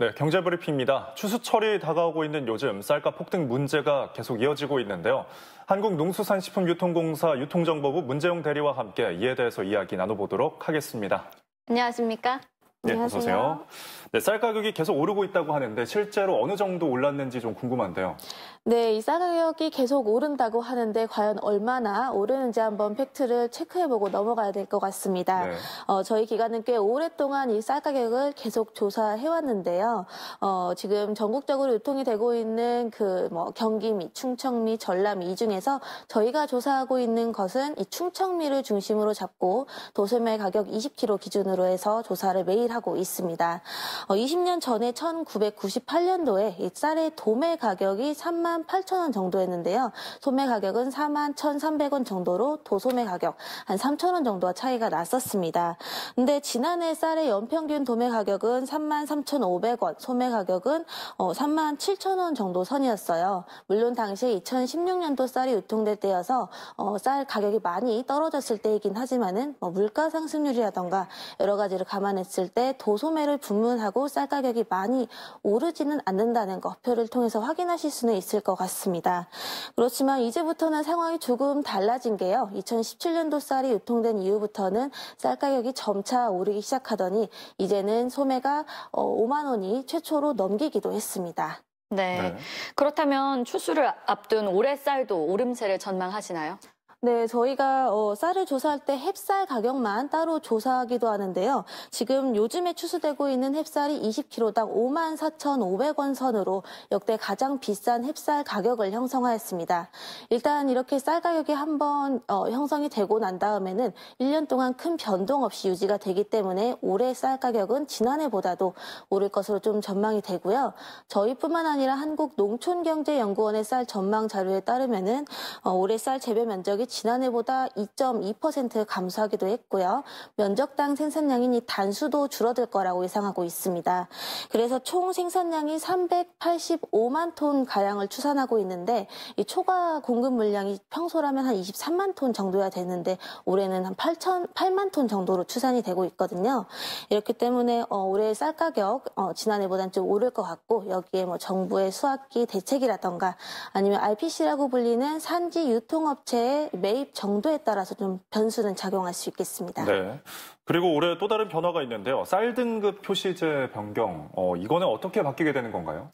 네, 경제브리핑입니다. 추수철이 다가오고 있는 요즘 쌀값 폭등 문제가 계속 이어지고 있는데요. 한국농수산식품유통공사 유통정보부 문재용 대리와 함께 이에 대해서 이야기 나눠보도록 하겠습니다. 안녕하십니까? 네, 안녕하세요. 어서 오세요. 네, 쌀 가격이 계속 오르고 있다고 하는데 실제로 어느 정도 올랐는지 좀 궁금한데요. 네, 이 쌀 가격이 계속 오른다고 하는데 과연 얼마나 오르는지 한번 팩트를 체크해보고 넘어가야 될 것 같습니다. 네. 어, 저희 기관은 꽤 오랫동안 이 쌀 가격을 계속 조사해왔는데요. 어, 지금 전국적으로 유통이 되고 있는 그 뭐 경기 및 충청 및 전남 이 중에서 저희가 조사하고 있는 것은 이 충청미를 중심으로 잡고 도소매 가격 20kg 기준으로 해서 조사를 매일 하고 있습니다. 20년 어, 전에 1998년도에 쌀의 도매 가격이 3만 8천 원 정도였는데요. 소매 가격은 4만 1,300원 정도로 도소매 가격 한 3천 원 정도와 차이가 났었습니다. 근데 지난해 쌀의 연평균 도매 가격은 3만 3,500원, 소매 가격은 3만 어, 7천 원 정도 선이었어요. 물론 당시 에 2016년도 쌀이 유통될 때여서 어, 쌀 가격이 많이 떨어졌을 때이긴 하지만은 뭐 물가 상승률이라던가 여러 가지를 감안했을 때 도소매를 분문하고 하고 쌀 가격이 많이 오르지는 않는다는 거 표를 통해서 확인하실 수는 있을 것 같습니다. 그렇지만 이제부터는 상황이 조금 달라진 게요. 2017년도 쌀이 유통된 이후부터는 쌀 가격이 점차 오르기 시작하더니 이제는 소매가 5만 어, 원이 최초로 넘기기도 했습니다. 네. 네. 그렇다면 추수를 앞둔 올해 쌀도 오름세를 전망하시나요? 네, 저희가 어, 쌀을 조사할 때 햅쌀 가격만 따로 조사하기도 하는데요. 지금 요즘에 추수되고 있는 햅쌀이 20kg당 54,500원 선으로 역대 가장 비싼 햅쌀 가격을 형성하였습니다. 일단 이렇게 쌀 가격이 한번 어, 형성이 되고 난 다음에는 1년 동안 큰 변동 없이 유지가 되기 때문에 올해 쌀 가격은 지난해보다도 오를 것으로 좀 전망이 되고요. 저희뿐만 아니라 한국농촌경제연구원의 쌀 전망 자료에 따르면은 어, 올해 쌀 재배 면적이 지난해보다 2.2% 감소하기도 했고요. 면적당 생산량이니 단수도 줄어들 거라고 예상하고 있습니다. 그래서 총 생산량이 385만 톤 가량을 추산하고 있는데 이 초과 공급 물량이 평소라면 한 23만 톤 정도야 되는데 올해는 한 8천 8만 톤 정도로 추산이 되고 있거든요. 이렇기 때문에 어, 올해 쌀 가격 어, 지난해보다는 좀 오를 것 같고 여기에 뭐 정부의 수확기 대책이라던가 아니면 RPC라고 불리는 산지 유통업체의 매입 정도에 따라서 좀 변수는 작용할 수 있겠습니다. 네. 그리고 올해 또 다른 변화가 있는데요. 쌀 등급 표시제 변경. 어, 이거는 어떻게 바뀌게 되는 건가요?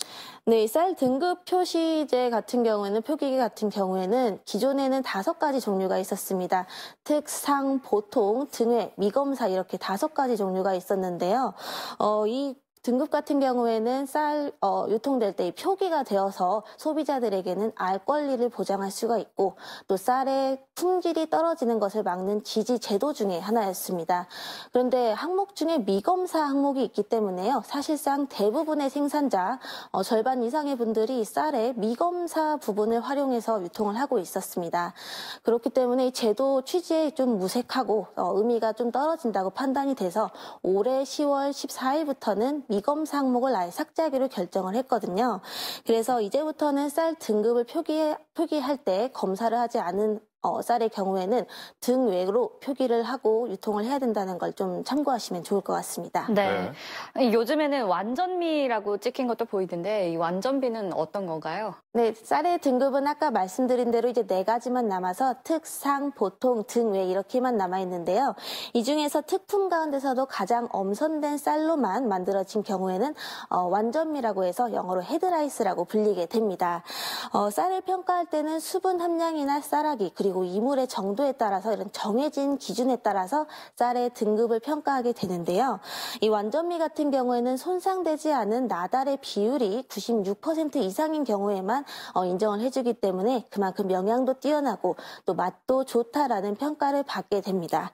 네, 쌀 등급 표시제 같은 경우에는 표기 같은 경우에는 기존에는 다섯 가지 종류가 있었습니다. 특상, 보통, 등회, 미검사 이렇게 다섯 가지 종류가 있었는데요. 어, 이 등급 같은 경우에는 쌀 어, 유통될 때 표기가 되어서 소비자들에게는 알 권리를 보장할 수가 있고 또 쌀의 품질이 떨어지는 것을 막는 지지 제도 중에 하나였습니다. 그런데 항목 중에 미검사 항목이 있기 때문에요. 사실상 대부분의 생산자 어, 절반 이상의 분들이 쌀의 미검사 부분을 활용해서 유통을 하고 있었습니다. 그렇기 때문에 이 제도 취지에 좀 무색하고 어, 의미가 좀 떨어진다고 판단이 돼서 올해 10월 14일부터는 미검 사 항목을 아예 삭제하기로 결정을 했거든요. 그래서 이제부터는 쌀 등급을 표기, 표기할 때 검사를 하지 않은 어, 쌀의 경우에는 등 외로 표기를 하고 유통을 해야 된다는 걸 좀 참고하시면 좋을 것 같습니다. 네. 네. 요즘에는 완전미라고 찍힌 것도 보이던데 이 완전비는 어떤 건가요? 네, 쌀의 등급은 아까 말씀드린 대로 이제 네 가지만 남아서 특상, 보통, 등 외 이렇게만 남아 있는데요. 이 중에서 특품 가운데서도 가장 엄선된 쌀로만 만들어진 경우에는 어, 완전미라고 해서 영어로 헤드라이스라고 불리게 됩니다. 어, 쌀을 평가할 때는 수분 함량이나 쌀하기 그리고 그리고 이물의 정도에 따라서 이런 정해진 기준에 따라서 쌀의 등급을 평가하게 되는데요. 이 완전미 같은 경우에는 손상되지 않은 나달의 비율이 96% 이상인 경우에만 어, 인정을 해주기 때문에 그만큼 영양도 뛰어나고 또 맛도 좋다라는 평가를 받게 됩니다.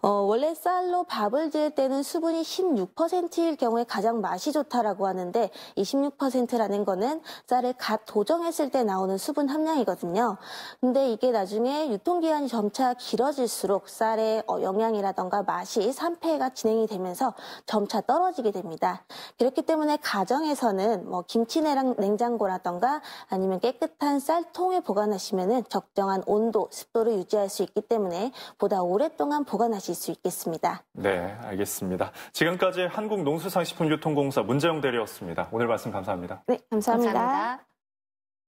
어, 원래 쌀로 밥을 지을 때는 수분이 16%일 경우에 가장 맛이 좋다라고 하는데 이 16%라는 거는 쌀을 갓 도정했을 때 나오는 수분 함량이거든요. 근데 이게 나중에 유통기한이 점차 길어질수록 쌀의 어, 영양이라던가 맛이 산패가 진행이 되면서 점차 떨어지게 됩니다. 그렇기 때문에 가정에서는 뭐 김치내랑 냉장고라던가 아니면 깨끗한 쌀통에 보관하시면 적정한 온도, 습도를 유지할 수 있기 때문에 보다 오랫동안 보관하실 수 있겠습니다. 네, 알겠습니다. 지금까지 한국농수산식품유통공사 문재영 대리였습니다. 오늘 말씀 감사합니다. 네, 감사합니다. 감사합니다.